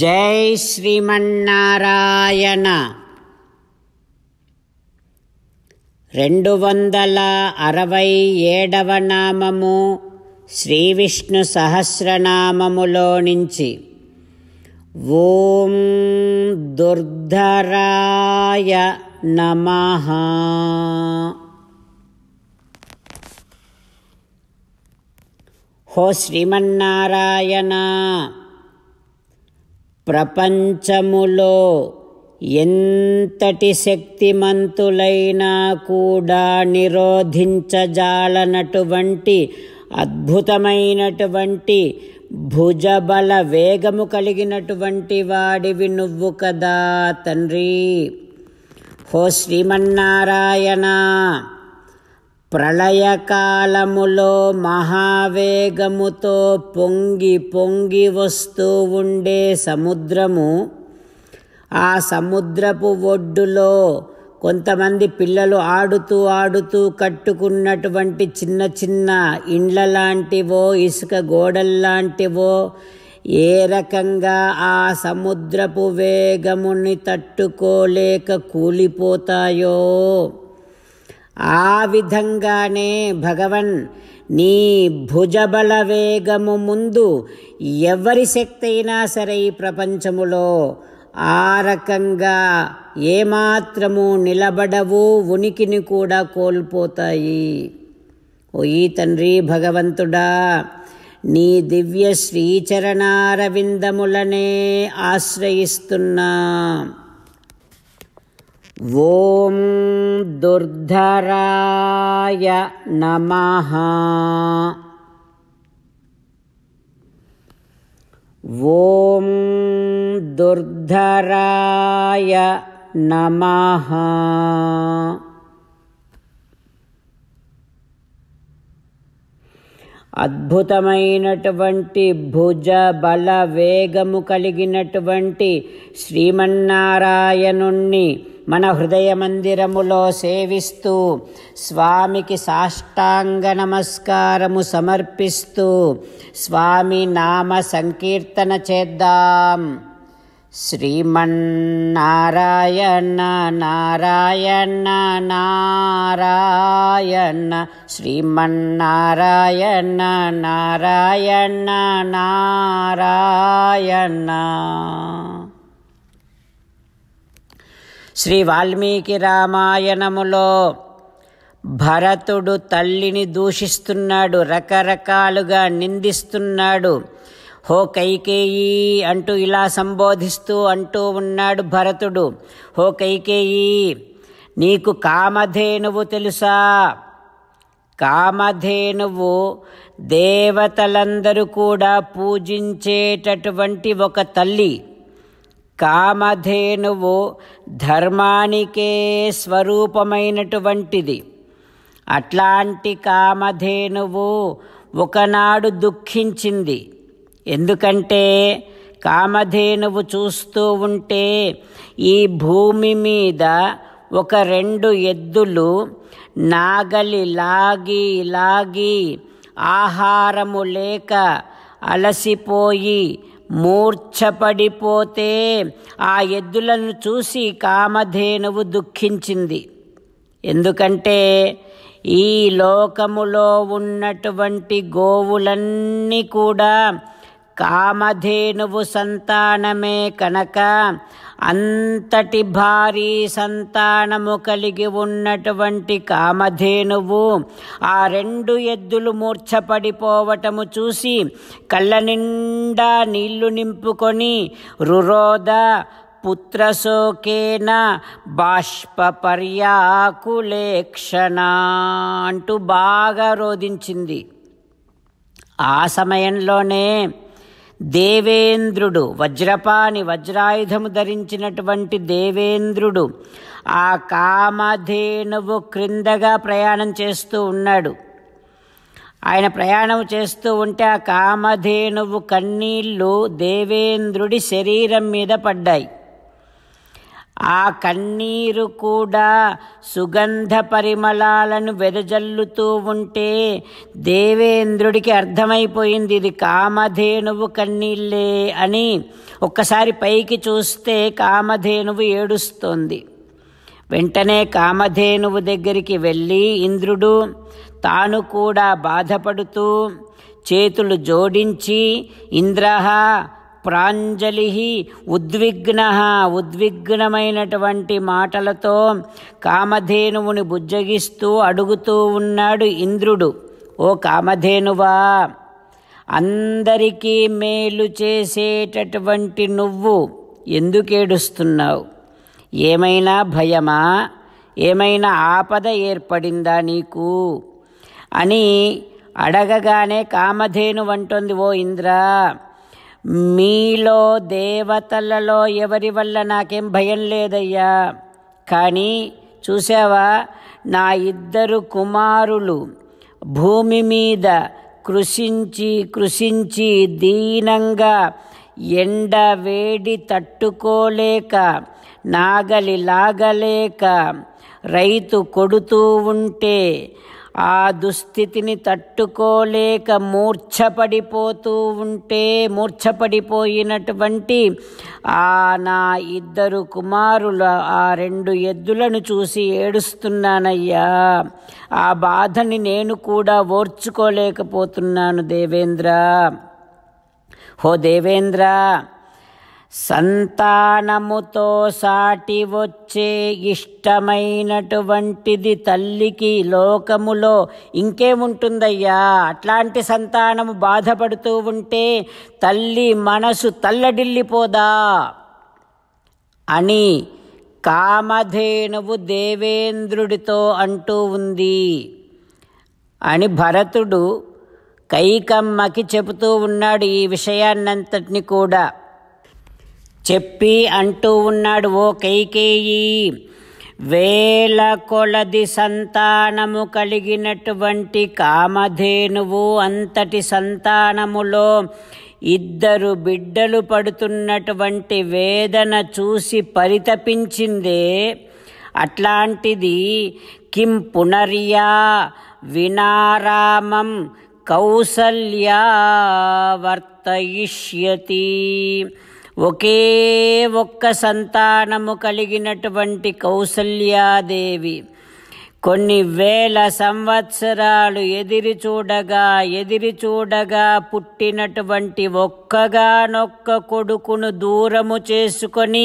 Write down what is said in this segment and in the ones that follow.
జై శ్రీమన్నారాయణ రెండు వందల అరవై ఏడవ నామము శ్రీ విష్ణు సహస్రనామములో నుంచి ఓం దుర్ధరాయ నమ హో శ్రీమన్నారాయణ ప్రపంచములో ఎంతటి శక్తిమంతులైనా కూడా నిరోధించజాలనటువంటి అద్భుతమైనటువంటి భుజబల వేగము కలిగినటువంటి వాడివి నువ్వు కదా తండ్రి హో శ్రీమన్నారాయణ ప్రళయకాలములో మహావేగముతో పొంగి పొంగి వస్తూ ఉండే సముద్రము ఆ సముద్రపు ఒడ్డులో కొంతమంది పిల్లలు ఆడుతూ ఆడుతూ కట్టుకున్నటువంటి చిన్న చిన్న ఇండ్ల లాంటివో ఇసుక గోడల్లాంటివో ఏ రకంగా ఆ సముద్రపు వేగముని తట్టుకోలేక కూలిపోతాయో ఆ విధంగానే భగవన్ నీ భుజబల వేగము ముందు ఎవరి శక్తి అయినా సరే ఈ ప్రపంచములో ఆ రకంగా ఏమాత్రము నిలబడవు ఉనికిని కూడా కోల్పోతాయి ఓయి తండ్రి భగవంతుడా నీ దివ్య శ్రీచరణారవిందములనే ఆశ్రయిస్తున్నా दुर्धराय नमः ॐ दुर्धराय नमः అద్భుతమైనటువంటి భుజ బల వేగము కలిగినటువంటి శ్రీమన్నారాయణుణ్ణి మన హృదయ మందిరములో సేవిస్తూ స్వామికి సాష్టాంగ నమస్కారము సమర్పిస్తూ స్వామి నామ సంకీర్తన చేద్దాం శ్రీమన్నారాయణ నారాయణ నారాయణ శ్రీమన్నారాయణ నారాయణ నారాయణ శ్రీ వాల్మీకి రామాయణములో భరతుడు తల్లిని దూషిస్తున్నాడు రకరకాలుగా నిందిస్తున్నాడు హో కైకేయీ అంటూ ఇలా సంబోధిస్తూ అంటూ ఉన్నాడు భరతుడు హో కైకేయీ నీకు కామధేనువు తెలుసా కామధేనువు దేవతలందరూ కూడా పూజించేటటువంటి ఒక తల్లి కామధేనువు ధర్మానికే స్వరూపమైనటువంటిది అట్లాంటి కామధేనువు ఒకనాడు దుఃఖించింది ఎందుకంటే కామధేనువు చూస్తూ ఉంటే ఈ భూమి మీద ఒక రెండు ఎద్దులు నాగలి లాగి లాగి ఆహారము లేక అలసిపోయి మూర్ఛపడిపోతే ఆ ఎద్దులను చూసి కామధేనువు దుఃఖించింది ఎందుకంటే ఈ లోకములో ఉన్నటువంటి గోవులన్నీ కూడా కామధేనువు సంతానమే కనుక అంతటి భారీ సంతానము కలిగి ఉన్నటువంటి కామధేనువు ఆ రెండు ఎద్దులు మూర్ఛపడిపోవటము చూసి కళ్ళ నిండా నీళ్లు నింపుకొని రురోద పుత్రశోకేన బాష్పర్యాకులేక్షణ అంటూ బాగా రోధించింది ఆ సమయంలోనే దేవేంద్రుడు వజ్రపాణి వజ్రాయుధము ధరించినటువంటి దేవేంద్రుడు ఆ కామధేనువు క్రిందగా ప్రయాణం చేస్తూ ఉన్నాడు ఆయన ప్రయాణం చేస్తూ ఉంటే ఆ కామధేనువు కన్నీళ్ళు దేవేంద్రుడి శరీరం మీద పడ్డాయి ఆ కన్నీరు కూడా సుగంధ పరిమళాలను వెదజల్లుతూ ఉంటే దేవేంద్రుడికి అర్థమైపోయింది ఇది కామధేనువు కన్నీళ్ళే అని ఒక్కసారి పైకి చూస్తే కామధేనువు ఏడుస్తోంది వెంటనే కామధేనువు దగ్గరికి వెళ్ళి ఇంద్రుడు తాను కూడా బాధపడుతూ చేతులు జోడించి ఇంద్రహ ప్రాంజలి ఉద్విగ్న ఉద్విగ్నమైనటువంటి మాటలతో కామధేనువుని బుజ్జగిస్తూ అడుగుతూ ఉన్నాడు ఇంద్రుడు ఓ కామధేనువా అందరికీ మేలు చేసేటటువంటి నువ్వు ఎందుకేడుస్తున్నావు ఏమైనా భయమా ఏమైనా ఆపద ఏర్పడిందా నీకు అని అడగగానే కామధేను వంటుంది ఓ ఇంద్ర మీలో దేవతలలో ఎవరి వల్ల నాకేం భయం లేదయ్యా కానీ చూసావా నా ఇద్దరు కుమారులు భూమి మీద కృషించి కృషించి దీనంగా ఎండ వేడి తట్టుకోలేక నాగలి లాగలేక రైతు కొడుతూ ఉంటే ఆ దుస్థితిని తట్టుకోలేక మూర్ఛపడిపోతూ ఉంటే మూర్ఛపడిపోయినటువంటి ఆ నా ఇద్దరు కుమారుల ఆ రెండు ఎద్దులను చూసి ఏడుస్తున్నానయ్యా ఆ బాధని నేను కూడా ఓర్చుకోలేకపోతున్నాను దేవేంద్ర హో దేవేంద్ర సంతానముతో సాటి వచ్చే ఇష్టమైనటువంటిది తల్లికి లోకములో ఇంకేముంటుందయ్యా అట్లాంటి సంతానము బాధపడుతూ ఉంటే తల్లి మనసు తల్లడిల్లిపోదా అని కామధేనువు దేవేంద్రుడితో అంటూ ఉంది అని భరతుడు కైకమ్మకి చెబుతూ ఉన్నాడు ఈ విషయాన్నంతటిని కూడా చెప్పి అంటూ ఉన్నాడు ఓ కైకేయి వేల కొలది సంతానము కలిగినటువంటి కామధేనువు అంతటి సంతానములో ఇద్దరు బిడ్డలు పడుతున్నటువంటి వేదన చూసి పరితపించిందే అట్లాంటిది కిం పునర్యా వినారామం కౌసల్యా వర్తయిష్యతి ఒకే ఒక్క సంతానము కలిగినటువంటి కౌసల్యాదేవి కొన్ని వేల సంవత్సరాలు ఎదిరి చూడగా ఎదిరి చూడగా పుట్టినటువంటి ఒక్కగానొక్క కొడుకును దూరము చేసుకొని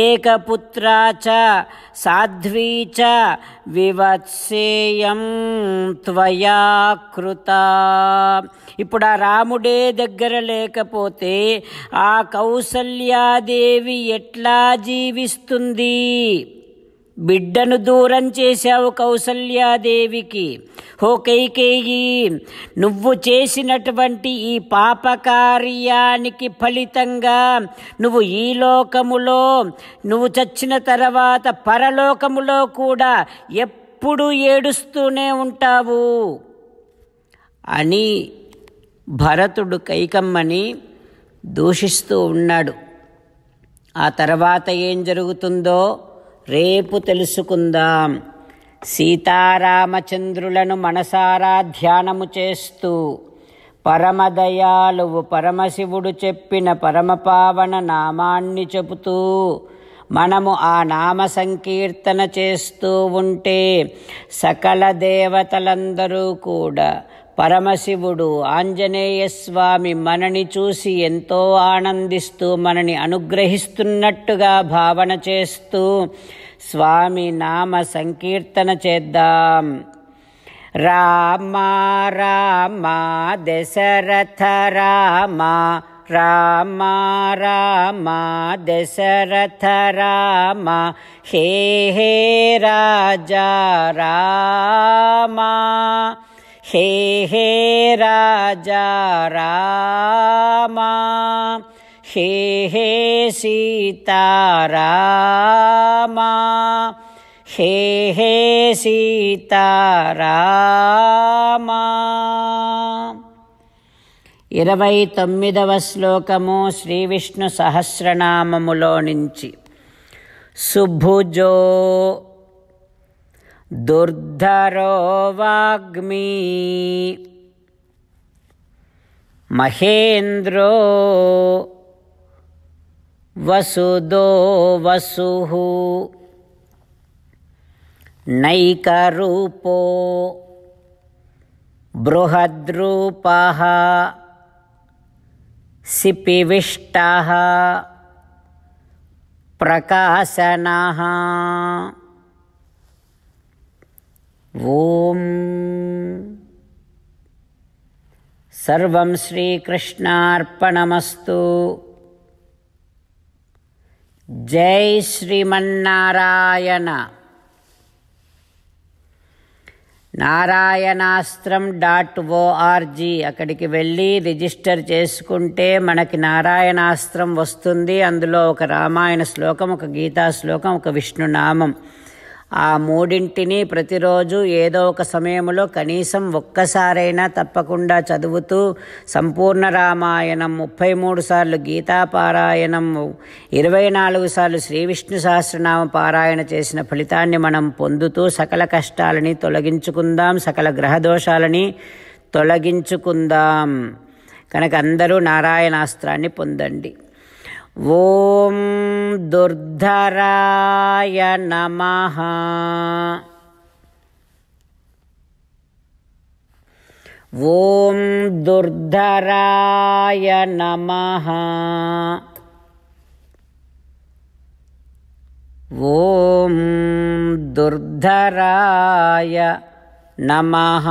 ఏకపుత్రాచ సాధ్వీచ వివత్సేయం త్వయా కృత ఇప్పుడు ఆ రాముడే దగ్గర లేకపోతే ఆ కౌసల్యాదేవి ఎట్లా జీవిస్తుంది బిడ్డను దూరం చేశావు కౌసల్యాదేవికి హో కైకేయి నువ్వు చేసినటువంటి ఈ పాపకార్యానికి ఫలితంగా నువ్వు ఈ లోకములో నువ్వు చచ్చిన తర్వాత పరలోకములో కూడా ఎప్పుడు ఏడుస్తూనే ఉంటావు అని భరతుడు కైకమ్మని దూషిస్తూ ఉన్నాడు ఆ తర్వాత ఏం జరుగుతుందో రేపు తెలుసుకుందాం సీతారామచంద్రులను మనసారా ధ్యానము చేస్తూ పరమదయాలువు పరమశివుడు చెప్పిన పరమపావన నామాన్ని చెబుతూ మనము ఆ నామ సంకీర్తన చేస్తూ ఉంటే సకల దేవతలందరూ కూడా పరమశివుడు ఆంజనేయ స్వామి మనని చూసి ఎంతో ఆనందిస్తూ మనని అనుగ్రహిస్తున్నట్టుగా భావన చేస్తూ స్వామి నామ సంకీర్తన చేద్దాం రామా రామా దశరథ రామా రామా రామా దశరథ రామ హే హే రాజా రామా హే హే రాజా రామా హే హే సీతారామా హే హే సీతారామా ఇరవై తొమ్మిదవ శ్లోకము శ్రీ విష్ణు సహస్రనామములో నుంచి సుభుజో दुर्धरो वाग्मी महेन्द्रो वसुदो वसु नैकरूपो बृहद्रूपः सिपिविष्टः प्रकाशनः ఓం సర్వం శ్రీకృష్ణార్పణమస్తు జై శ్రీమన్నారాయణ నారాయణాస్త్రం డాట్ ఓఆర్జి అక్కడికి వెళ్ళి రిజిస్టర్ చేసుకుంటే మనకి నారాయణాస్త్రం వస్తుంది అందులో ఒక రామాయణ శ్లోకం ఒక గీతా శ్లోకం ఒక విష్ణునామం ఆ మూడింటిని ప్రతిరోజు ఏదో ఒక సమయంలో కనీసం ఒక్కసారైనా తప్పకుండా చదువుతూ సంపూర్ణ రామాయణం ముప్పై మూడు సార్లు గీతాపారాయణం ఇరవై నాలుగు సార్లు శ్రీ విష్ణు సహస్రనామ పారాయణ చేసిన ఫలితాన్ని మనం పొందుతూ సకల కష్టాలని తొలగించుకుందాం సకల గ్రహదోషాలని తొలగించుకుందాం కనుక అందరూ నారాయణాస్త్రాన్ని పొందండి ॐ दुर्धराय नमः ॐ दुर्धराय नमः ॐ दुर्धराय नमः